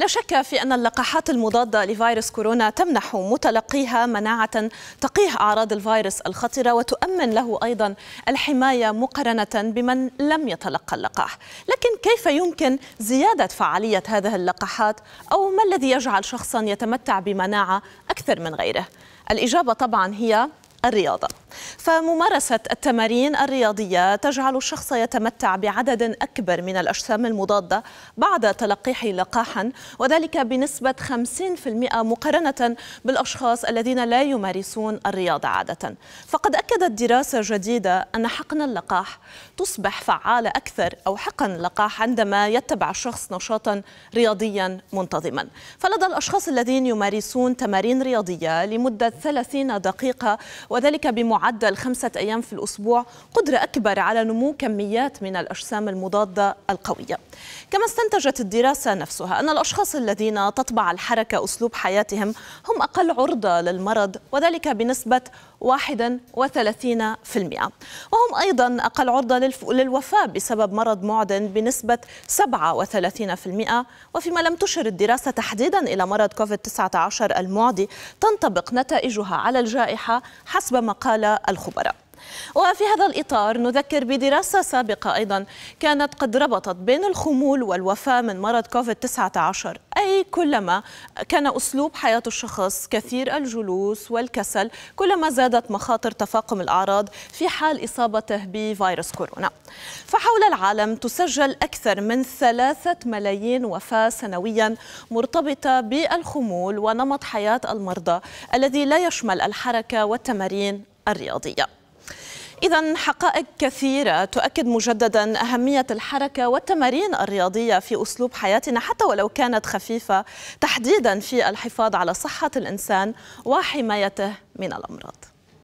لا شك في أن اللقاحات المضادة لفيروس كورونا تمنح متلقيها مناعة تقيه أعراض الفيروس الخطرة وتؤمن له أيضا الحماية مقارنة بمن لم يتلقى اللقاح لكن كيف يمكن زيادة فعالية هذه اللقاحات أو ما الذي يجعل شخصا يتمتع بمناعة أكثر من غيره؟ الإجابة طبعا هي الرياضة فممارسة التمارين الرياضية تجعل الشخص يتمتع بعدد أكبر من الأجسام المضادة بعد تلقيح لقاحا وذلك بنسبة 50% مقارنة بالأشخاص الذين لا يمارسون الرياضة عادة فقد أكدت دراسة جديدة أن حقن اللقاح تصبح فعالة أكثر أو حقن اللقاح عندما يتبع الشخص نشاطا رياضيا منتظما فلدى الأشخاص الذين يمارسون تمارين رياضية لمدة 30 دقيقة وذلك بمعدل خمسة أيام في الأسبوع قدرة أكبر على نمو كميات من الأجسام المضادة القوية كما استنتجت الدراسة نفسها أن الأشخاص الذين تطبع الحركة أسلوب حياتهم هم أقل عرضة للمرض وذلك بنسبة 31% وهم أيضا أقل عرضة للوفاة بسبب مرض معدن بنسبة 37% وفيما لم تشر الدراسة تحديدا إلى مرض كوفيد-19 المعدي تنطبق نتائجها على الجائحة حسب ما قال الخبراء وفي هذا الإطار نذكر بدراسة سابقة أيضا كانت قد ربطت بين الخمول والوفاة من مرض كوفيد-19 أي كلما كان أسلوب حياة الشخص كثير الجلوس والكسل كلما زادت مخاطر تفاقم الأعراض في حال إصابته بفيروس كورونا فحول العالم تسجل أكثر من ثلاثة ملايين وفاة سنويا مرتبطة بالخمول ونمط حياة المرضى الذي لا يشمل الحركة والتمارين الرياضية إذا حقائق كثيرة تؤكد مجددا أهمية الحركة والتمارين الرياضية في أسلوب حياتنا حتى ولو كانت خفيفة تحديدا في الحفاظ على صحة الإنسان وحمايته من الأمراض